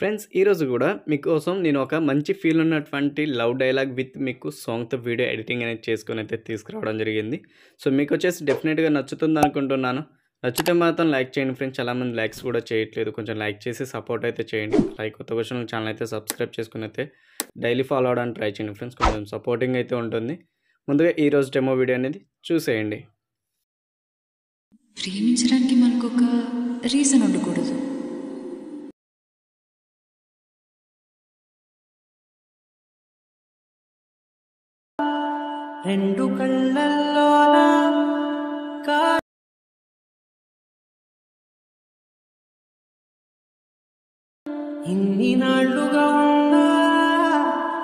friends ఈరోజు కూడా మీకోసం నేను ఒక మంచి ఫీల్ ఉన్నటువంటి లవ్ డైలాగ్ విత్ మీకు సాంగ్తో వీడియో ఎడిటింగ్ అనేది చేసుకుని అయితే తీసుకురావడం జరిగింది సో మీకు వచ్చేసి డెఫినెట్గా నచ్చుతుంది అనుకుంటున్నాను నచ్చితే మాత్రం లైక్ చేయండి ఫ్రెండ్స్ చాలామంది లైక్స్ కూడా చేయట్లేదు కొంచెం లైక్ చేసి సపోర్ట్ అయితే చేయండి లైక్ కొత్త క్వశ్చన్ ఛానల్ అయితే సబ్స్క్రైబ్ చేసుకుని అయితే డైలీ ఫాలో అవ్వడానికి ట్రై చేయండి ఫ్రెండ్స్ కొంచెం సపోర్టింగ్ అయితే ఉంటుంది ముందుగా ఈరోజు డెమో వీడియో అనేది చూసేయండి ప్రేమించడానికి మనకు ఒక రీజన్ ఉండకూడదు రెండు కళ్ళల్లో ఇన్ని నాళ్ళుగా ఉన్నా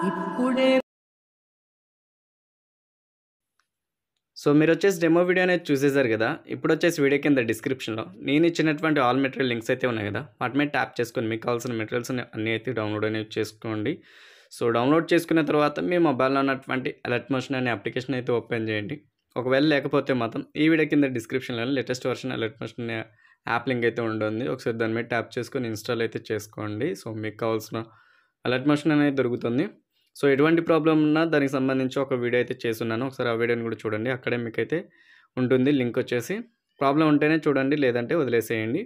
ఇప్పుడే సో మీరు వచ్చేసి డెమో వీడియో అనేది చూసేశారు కదా ఇప్పుడు వచ్చేసి వీడియో కింద డిస్క్రిప్షన్లో నేను ఇచ్చినటువంటి ఆల్ మెటీరియల్ లింక్స్ అయితే ఉన్నాయి కదా వాటి మీద ట్యాప్ చేసుకొని మీకు కావాల్సిన మెటీరియల్స్ అన్నీ అయితే డౌన్లోడ్ అనేవి చేసుకోండి సో డౌన్లోడ్ చేసుకున్న తర్వాత మీ మొబైల్లో ఉన్నటువంటి అలర్ట్ మోషన్ అనే అప్లికేషన్ అయితే ఓపెన్ చేయండి ఒకవేళ లేకపోతే మాత్రం ఈ వీడియో కింద డిస్క్రిప్షన్లో లేటెస్ట్ వర్షన్ అలర్ట్ మోషన్ అనే యాప్ లింక్ అయితే ఉంటుంది ఒకసారి దాని మీద ట్యాప్ చేసుకొని ఇన్స్టాల్ అయితే చేసుకోండి సో మీకు కావాల్సిన అలర్ట్ మోషన్ అనేది దొరుకుతుంది సో ఎటువంటి ప్రాబ్లం ఉన్నా దానికి సంబంధించి ఒక వీడియో అయితే చేస్తున్నాను ఒకసారి ఆ వీడియోని కూడా చూడండి అక్కడే మీకు అయితే ఉంటుంది లింక్ వచ్చేసి ప్రాబ్లం ఉంటేనే చూడండి లేదంటే వదిలేసేయండి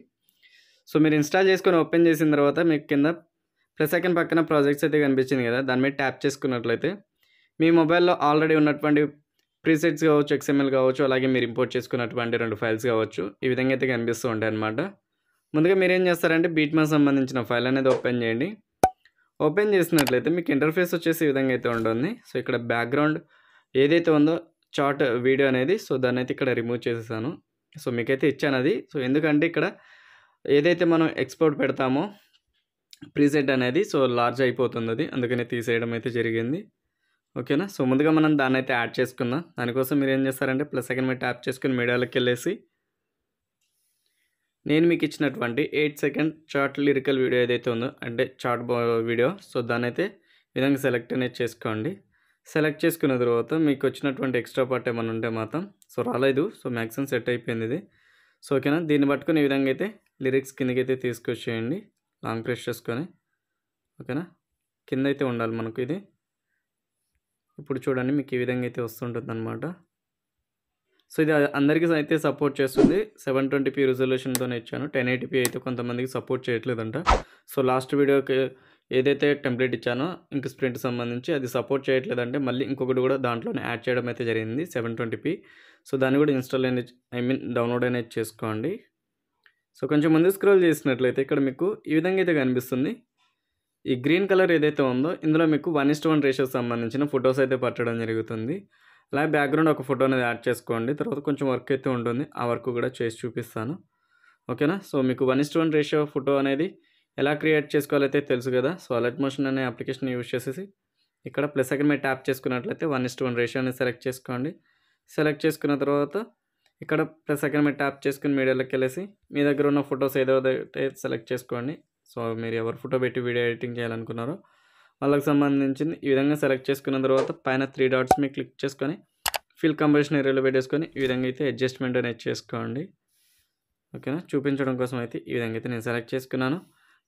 సో మీరు ఇన్స్టాల్ చేసుకొని ఓపెన్ చేసిన తర్వాత మీకు కింద ప్లస్ సెకండ్ పక్కన ప్రాజెక్ట్స్ అయితే కనిపించింది కదా దాని మీద ట్యాప్ చేసుకున్నట్లయితే మీ మొబైల్లో ఆల్రెడీ ఉన్నటువంటి ప్రీసెట్స్ కావచ్చు ఎక్స్ఎంఎల్ కావచ్చు అలాగే మీరు ఇంపోర్ట్ చేసుకున్నటువంటి రెండు ఫైల్స్ కావచ్చు ఈ విధంగా అయితే కనిపిస్తూ ఉంటాయి అన్నమాట ముందుగా మీరు ఏం చేస్తారంటే బీట్మాన్ సంబంధించిన ఫైల్ అనేది ఓపెన్ చేయండి ఓపెన్ చేసినట్లయితే మీకు ఇంటర్ఫేస్ వచ్చేసి ఈ విధంగా అయితే ఉంటుంది సో ఇక్కడ బ్యాక్గ్రౌండ్ ఏదైతే ఉందో చార్ట్ వీడియో అనేది సో దాన్ని అయితే ఇక్కడ రిమూవ్ చేసేసాను సో మీకైతే ఇచ్చాను అది సో ఎందుకంటే ఇక్కడ ఏదైతే మనం ఎక్స్పోర్ట్ పెడతామో ప్రీసెట్ అనేది సో లార్జ్ అయిపోతుంది అది అందుకని తీసేయడం అయితే జరిగింది ఓకేనా సో ముందుగా మనం దాన్ని అయితే యాడ్ చేసుకుందాం దానికోసం మీరు ఏం చేస్తారంటే ప్లస్ సెకండ్ మీరు ట్యాప్ చేసుకుని మీడియాలోకి వెళ్ళేసి నేను మీకు ఇచ్చినటువంటి eight second chart lyrical video ఏదైతే ఉందో అంటే చార్ట్ వీడియో సో దాన్ని అయితే విధంగా సెలెక్ట్ అనేది చేసుకోండి సెలెక్ట్ చేసుకున్న తర్వాత మీకు వచ్చినటువంటి ఎక్స్ట్రా పార్ట్ ఏమైనా ఉంటే మాత్రం సో రాలేదు సో మ్యాక్సిమం సెట్ అయిపోయింది ఇది సో ఓకేనా దీన్ని పట్టుకుని ఈ విధంగా అయితే లిరిక్స్ అయితే తీసుకొచ్చేయండి లాంగ్ ప్రెస్ చేసుకొని ఓకేనా కింద అయితే ఉండాలి మనకు ఇది ఇప్పుడు చూడండి మీకు ఈ విధంగా అయితే వస్తుంటుంది అనమాట సో ఇది అందరికీ అయితే సపోర్ట్ చేస్తుంది సెవెన్ ట్వంటీ పీ రిజల్యూషన్తోనే ఇచ్చాను టెన్ ఎయిటీపీ అయితే కొంతమందికి సపోర్ట్ చేయట్లేదంట సో లాస్ట్ వీడియోకి ఏదైతే టెంప్లెట్ ఇచ్చానో ఇంక స్ప్రింట్ సంబంధించి అది సపోర్ట్ చేయట్లేదంటే మళ్ళీ ఇంకొకటి కూడా దాంట్లోనే యాడ్ చేయడం అయితే జరిగింది సెవెన్ ట్వంటీ సో దాన్ని కూడా ఇన్స్టాల్ అయినా ఐ మీన్ డౌన్లోడ్ అనేది చేసుకోండి సో కొంచెం ముందు స్క్రోల్ చేసినట్లయితే ఇక్కడ మీకు ఈ విధంగా అయితే కనిపిస్తుంది ఈ గ్రీన్ కలర్ ఏదైతే ఉందో ఇందులో మీకు వన్ ఇస్ట్ వన్ రేషియోకి సంబంధించిన ఫొటోస్ అయితే పట్టడం జరుగుతుంది అలాగే బ్యాక్గ్రౌండ్ ఒక ఫోటో అనేది యాడ్ చేసుకోండి తర్వాత కొంచెం వర్క్ అయితే ఉంటుంది ఆ వర్క్ కూడా చేసి చూపిస్తాను ఓకేనా సో మీకు one is to one ratio photo అనేది ఎలా క్రియేట్ చేసుకోవాలైతే తెలుసు కదా సో అలర్ట్ మోషన్ అనే అప్లికేషన్ యూజ్ చేసేసి ఇక్కడ ప్లస్ అక్కడ మీరు ట్యాప్ చేసుకున్నట్లయితే వన్ ఇస్ట్ వన్ రేషియోని సెలెక్ట్ చేసుకోండి సెలెక్ట్ చేసుకున్న తర్వాత ఇక్కడ ప్లస్ అక్కడ మీరు ట్యాప్ చేసుకుని మీడియాలోకి వెళ్ళేసి మీ దగ్గర ఉన్న ఫొటోస్ ఏదో సెలెక్ట్ చేసుకోండి సో మీరు ఎవరు ఫోటో పెట్టి వీడియో ఎడిటింగ్ చేయాలనుకున్నారో వాళ్ళకి సంబంధించింది ఈ విధంగా సెలెక్ట్ చేసుకున్న తర్వాత పైన త్రీ డాట్స్ మీరు క్లిక్ చేసుకొని ఫిల్ కంబినేషన్ ఏరియాలో పెట్టేసుకొని ఈ విధంగా అయితే అడ్జస్ట్మెంట్ అనేది చేసుకోండి ఓకేనా చూపించడం కోసం అయితే ఈ విధంగా అయితే నేను సెలెక్ట్ చేసుకున్నాను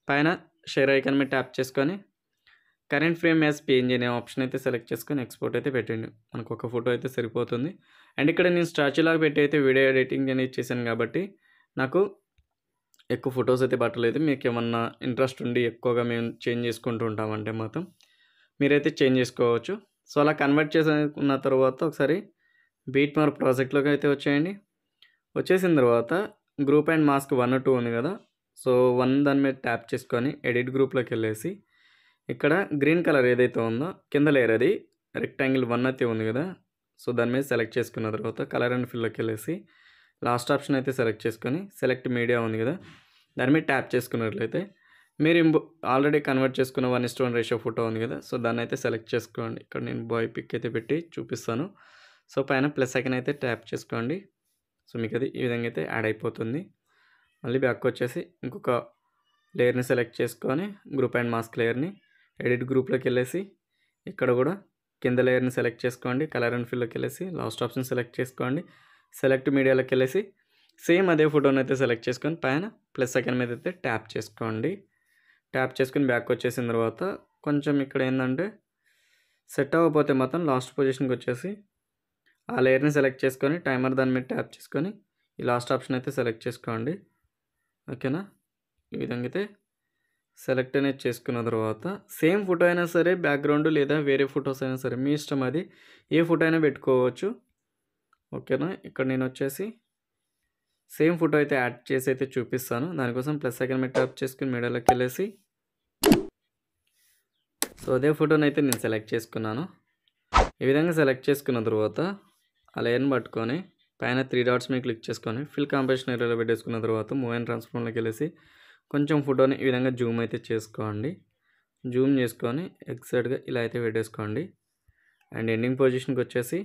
పైన షేర్ ఐకాన్ మీరు ట్యాప్ చేసుకొని కరెంట్ ఫ్రేమ్ యాజ్ పేంజ్ అనే ఆప్షన్ అయితే సెలెక్ట్ చేసుకొని ఎక్స్పోర్ట్ అయితే పెట్టండి మనకు ఒక ఫోటో అయితే సరిపోతుంది అండ్ ఇక్కడ నేను స్టాచ్యూలాగా పెట్టి అయితే వీడియో ఎడిటింగ్ అనేది చేశాను కాబట్టి నాకు ఎక్కువ ఫొటోస్ అయితే పట్టలేదు మీకు ఏమన్నా ఇంట్రెస్ట్ ఉండి ఎక్కువగా మేము చేంజ్ చేసుకుంటూ ఉంటామంటే మాత్రం మీరైతే చేంజ్ చేసుకోవచ్చు సో అలా కన్వర్ట్ చేసుకున్న తర్వాత ఒకసారి బీట్ మార్ ప్రాజెక్ట్లోకి అయితే వచ్చేయండి వచ్చేసిన తర్వాత group and mask one two ఉంది కదా సో వన్ దాని మీద ట్యాప్ చేసుకొని ఎడిట్ గ్రూప్లోకి వెళ్ళేసి ఇక్కడ గ్రీన్ కలర్ ఏదైతే ఉందో కింద లేయర్ అది రెక్టాంగిల్ వన్ అయితే ఉంది కదా సో దాని మీద సెలెక్ట్ చేసుకున్న తర్వాత కలర్ అండ్ ఫిల్లోకి వెళ్ళేసి లాస్ట్ ఆప్షన్ అయితే సెలెక్ట్ చేసుకొని సెలెక్ట్ మీడియా ఉంది కదా దాని మీద ట్యాప్ చేసుకున్నట్లయితే మీరు ఆల్రెడీ కన్వర్ట్ చేసుకున్న one is one ratio photo ఉంది కదా సో దాన్ని అయితే సెలెక్ట్ చేసుకోండి ఇక్కడ నేను బాయ్ పిక్ అయితే పెట్టి చూపిస్తాను సో పైన ప్లస్ ఐకన్ అయితే ట్యాప్ చేసుకోండి సో మీకు అది ఈ విధంగా అయితే యాడ్ అయిపోతుంది మళ్ళీ బ్యాక్ వచ్చేసి ఇంకొక లేయర్ని సెలెక్ట్ చేసుకొని గ్రూప్ అండ్ మాస్క్ లేయర్ని ఎడిట్ గ్రూప్లోకి వెళ్ళేసి ఇక్కడ కూడా కింద లేయర్ని సెలెక్ట్ చేసుకోండి కలర్ అండ్ ఫిల్లోకి వెళ్ళేసి లాస్ట్ ఆప్షన్ సెలెక్ట్ చేసుకోండి సెలెక్ట్ మీడియాలోకి వెళ్ళేసి సేమ్ అదే ఫోటోని అయితే సెలెక్ట్ చేసుకొని పైన ప్లస్ సెకండ్ మీద అయితే ట్యాప్ చేసుకోండి ట్యాప్ చేసుకుని బ్యాక్ వచ్చేసిన తర్వాత కొంచెం ఇక్కడ ఏంటంటే సెట్ అవ్వకపోతే మొత్తం లాస్ట్ పొజిషన్కి వచ్చేసి ఆ లేయర్ని సెలెక్ట్ చేసుకొని టైమర్ దాని మీద ట్యాప్ చేసుకొని ఈ లాస్ట్ ఆప్షన్ అయితే సెలెక్ట్ చేసుకోండి ఓకేనా ఈ విధంగా అయితే సెలెక్ట్ అనేది చేసుకున్న తర్వాత సేమ్ ఫోటో అయినా సరే బ్యాక్గ్రౌండ్ లేదా వేరే ఫొటోస్ అయినా సరే మీ ఇష్టం అది ఏ ఫోటో అయినా పెట్టుకోవచ్చు ఓకేనా ఇక్కడ నేను వచ్చేసి సేమ్ ఫోటో అయితే యాడ్ చేసి అయితే చూపిస్తాను దానికోసం ప్లస్ సెకండ్ మీద ట్యాప్ చేసుకుని మీడియాలోకి వెళ్ళేసి సో అదే ఫోటోని అయితే నేను సెలెక్ట్ చేసుకున్నాను ఈ విధంగా సెలెక్ట్ చేసుకున్న తర్వాత లైన్ పట్టుకొని పైన త్రీ డాట్స్ మీద క్లిక్ చేసుకొని ఫిల్ కాంపిటీషన్ ఏరియాలో పెట్టేసుకున్న తర్వాత మూవ్ అండ్ ట్రాన్స్ఫార్మ్లోకి వెళ్ళేసి కొంచెం ఫోటోని ఈ విధంగా జూమ్ అయితే చేసుకోండి జూమ్ చేసుకొని ఎక్సైడ్గా ఇలా అయితే పెట్టేసుకోండి అండ్ ఎండింగ్ పొజిషన్కి వచ్చేసి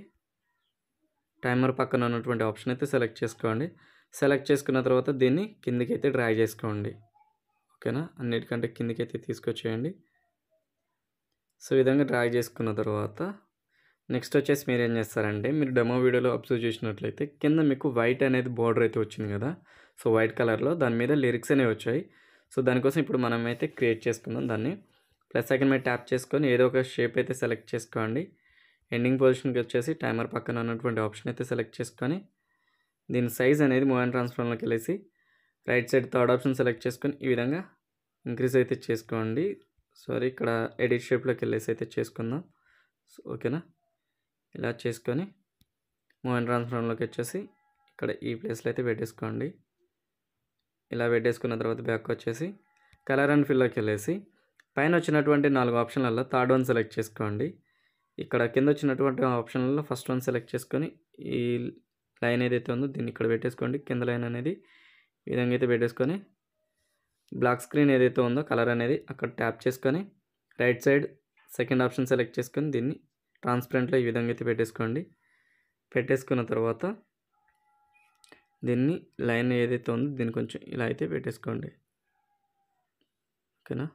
టైమర్ పక్కన ఉన్నటువంటి ఆప్షన్ అయితే సెలెక్ట్ చేసుకోండి సెలెక్ట్ చేసుకున్న తర్వాత దీన్ని కిందికి అయితే డ్రా చేసుకోండి ఓకేనా అన్నిటికంటే కిందికి అయితే తీసుకొచ్చేయండి సో విధంగా డ్రా చేసుకున్న తర్వాత నెక్స్ట్ వచ్చేసి మీరు ఏం చేస్తారంటే మీరు డెమో వీడియోలో అబ్జర్వ్ చేసినట్లయితే కింద మీకు వైట్ అనేది బార్డర్ అయితే వచ్చింది కదా సో వైట్ కలర్లో దాని మీద లిరిక్స్ అనేవి వచ్చాయి సో దానికోసం ఇప్పుడు మనం అయితే క్రియేట్ చేసుకుందాం దాన్ని ప్లస్ సెకండ్ మీద ట్యాప్ చేసుకొని ఏదో ఒక షేప్ అయితే సెలెక్ట్ చేసుకోండి ఎండింగ్ పొజిషన్కి వచ్చేసి టైమర్ పక్కన ఉన్నటువంటి ఆప్షన్ అయితే సెలెక్ట్ చేసుకొని దీని సైజ్ అనేది మూవ్ అండ్ వెళ్ళేసి right side third option select చేసుకొని ఈ విధంగా ఇంక్రీజ్ అయితే చేసుకోండి సారీ ఇక్కడ ఎడిట్ షేప్లోకి వెళ్ళేసి అయితే చేసుకుందాం సో ఓకేనా ఇలా చేసుకొని మూవ్ అండ్ వచ్చేసి ఇక్కడ ఈ ప్లేస్లో అయితే పెట్టేసుకోండి ఇలా పెట్టేసుకున్న తర్వాత బ్యాక్ వచ్చేసి కలర్ అండ్ ఫిల్లోకి వెళ్ళేసి పైన వచ్చినటువంటి నాలుగు ఆప్షన్లలో థర్డ్ వన్ సెలెక్ట్ చేసుకోండి ఇక్కడ కింద వచ్చినటువంటి ఆప్షన్లలో ఫస్ట్ వన్ సెలెక్ట్ చేసుకొని ఈ లైన్ ఏదైతే ఉందో దీన్ని ఇక్కడ పెట్టేసుకోండి కింద లైన్ అనేది ఈ విధంగా అయితే పెట్టేసుకొని బ్లాక్ స్క్రీన్ ఏదైతే ఉందో కలర్ అనేది అక్కడ ట్యాప్ చేసుకొని right side second option select చేసుకొని దీన్ని ట్రాన్స్పరెంట్లో ఈ విధంగా అయితే పెట్టేసుకోండి పెట్టేసుకున్న తర్వాత దీన్ని లైన్ ఏదైతే ఉందో దీన్ని కొంచెం ఇలా అయితే పెట్టేసుకోండి ఓకేనా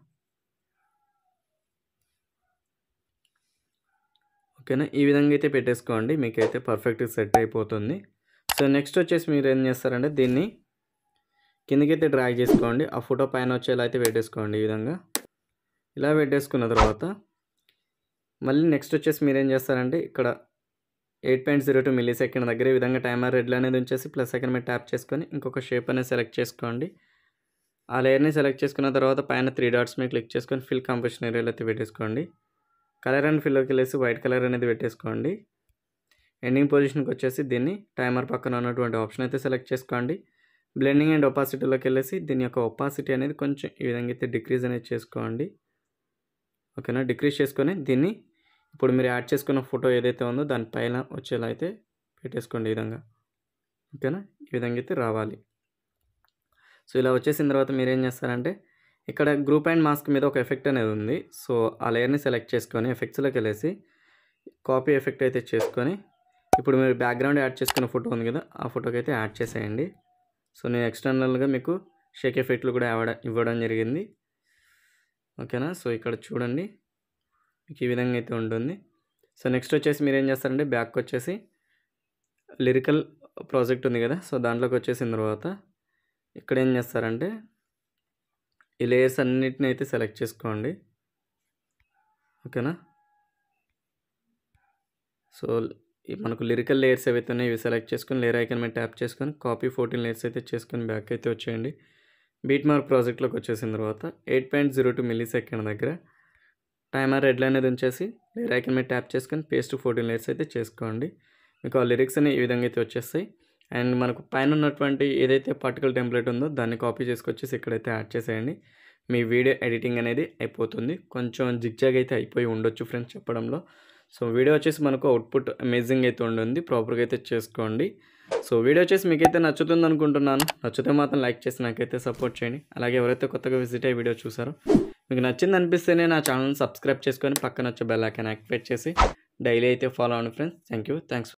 ఓకేనా ఈ విధంగా అయితే పెట్టేసుకోండి మీకైతే పర్ఫెక్ట్గా సెట్ అయిపోతుంది సో నెక్స్ట్ వచ్చేసి మీరు ఏం చేస్తారంటే దీన్ని కిందకైతే డ్రాగ్ చేసుకోండి ఆ ఫోటో పైన వచ్చేలా అయితే పెట్టేసుకోండి ఈ విధంగా ఇలా పెట్టేసుకున్న తర్వాత మళ్ళీ నెక్స్ట్ వచ్చేసి మీరేం చేస్తారంటే ఇక్కడ eight point zero two milli second దగ్గర ఈ విధంగా టైమర్ రెడ్లు అనేది ఉంచేసి ప్లస్ సెకండ్ మీరు ట్యాప్ చేసుకొని ఇంకొక షేప్ అనేది సెలెక్ట్ చేసుకోండి ఆ లేయర్ని సెలెక్ట్ చేసుకున్న తర్వాత పైన త్రీ డాట్స్ మీద క్లిక్ చేసుకొని ఫిల్ కాంపోజిషన్ ఏరియాలో అయితే పెట్టేసుకోండి కలర్ అండ్ ఫిల్లోకి వెళ్ళేసి వైట్ కలర్ అనేది పెట్టేసుకోండి ఎండింగ్ పొజిషన్కి వచ్చేసి దీన్ని టైమర్ పక్కన ఉన్నటువంటి ఆప్షన్ అయితే సెలెక్ట్ చేసుకోండి బ్లెండింగ్ అండ్ ఒపాసిటీలోకి వెళ్ళేసి దీని యొక్క ఒపాసిటీ అనేది కొంచెం ఈ విధంగా అయితే డిక్రీజ్ అనేది చేసుకోండి ఓకేనా డిక్రీజ్ చేసుకొని దీన్ని ఇప్పుడు మీరు యాడ్ చేసుకున్న ఫోటో ఏదైతే ఉందో దానిపైన వచ్చేలా అయితే పెట్టేసుకోండి ఈ విధంగా ఓకేనా ఈ విధంగా అయితే రావాలి సో ఇలా వచ్చేసిన తర్వాత మీరు ఏం చేస్తారంటే ఇక్కడ గ్రూప్ అండ్ మాస్క్ మీద ఒక ఎఫెక్ట్ అనేది ఉంది సో ఆ లేయర్ని సెలెక్ట్ చేసుకొని ఎఫెక్ట్స్లోకి వెళ్ళేసి కాపీ ఎఫెక్ట్ అయితే చేసుకొని ఇప్పుడు మీరు బ్యాక్గ్రౌండ్ యాడ్ చేసుకున్న ఫోటో ఉంది కదా ఆ ఫోటోకి అయితే యాడ్ చేసేయండి సో నేను ఎక్స్టర్నల్గా మీకు షేక్ ఎఫెక్ట్లు కూడా ఇవ్వడం జరిగింది ఓకేనా సో ఇక్కడ చూడండి మీకు ఈ విధంగా అయితే ఉంటుంది సో నెక్స్ట్ వచ్చేసి మీరు ఏం చేస్తారంటే బ్యాక్ వచ్చేసి లిరికల్ ప్రాజెక్ట్ ఉంది కదా సో దాంట్లోకి వచ్చేసిన తర్వాత ఇక్కడ ఏం చేస్తారంటే ఈ లేయర్స్ అన్నిటిని అయితే సెలెక్ట్ చేసుకోండి ఓకేనా సో మనకు లిరికల్ లేయర్స్ ఏవైతే ఉన్నాయో ఇవి సెలెక్ట్ చేసుకొని లేయర్ ఐకన్ మీద ట్యాప్ చేసుకొని కాపీ ఫోర్టీన్ లేయర్స్ అయితే చేసుకొని బ్యాక్ అయితే వచ్చేయండి బీట్ మార్క్ ప్రాజెక్ట్లోకి వచ్చేసిన తర్వాత eight point zero two milli second దగ్గర టైమర్ రెడ్ లైన్ అనేది ఉంచేసి లేయర్ ఐకన్ మీద ట్యాప్ చేసుకొని పేస్ట్ ఫోర్టీన్ లేయర్స్ అయితే చేసుకోండి మీకు ఆ లిరిక్స్ అనేవి ఈ విధంగా అయితే వచ్చేస్తాయి అండ్ మనకు పైన ఉన్నటువంటి ఏదైతే పర్టికల్ టెంప్లెట్ ఉందో దాన్ని కాపీ చేసుకొచ్చేసి ఇక్కడైతే యాడ్ చేసేయండి మీ వీడియో ఎడిటింగ్ అనేది అయిపోతుంది కొంచెం జిగ్జాగ్ అయితే అయిపోయి ఉండొచ్చు ఫ్రెండ్స్ చెప్పడంలో సో వీడియో వచ్చేసి మనకు అవుట్పుట్ అమేజింగ్ అయితే ఉండింది ప్రాపర్గా అయితే చేసుకోండి సో వీడియో వచ్చేసి మీకైతే నచ్చుతుంది అనుకుంటున్నాను నచ్చితే మాత్రం లైక్ చేసి నాకైతే సపోర్ట్ చేయండి అలాగే ఎవరైతే కొత్తగా విజిట్ అయ్యి వీడియో చూసారో మీకు నచ్చింది అనిపిస్తేనే నా ఛానల్ని సబ్స్క్రైబ్ చేసుకొని పక్కన వచ్చే బెల్ యాక్టివేట్ చేసి డైలీ అయితే ఫాలో అవ్వండి ఫ్రెండ్స్ థ్యాంక్ యూ థ్యాంక్స్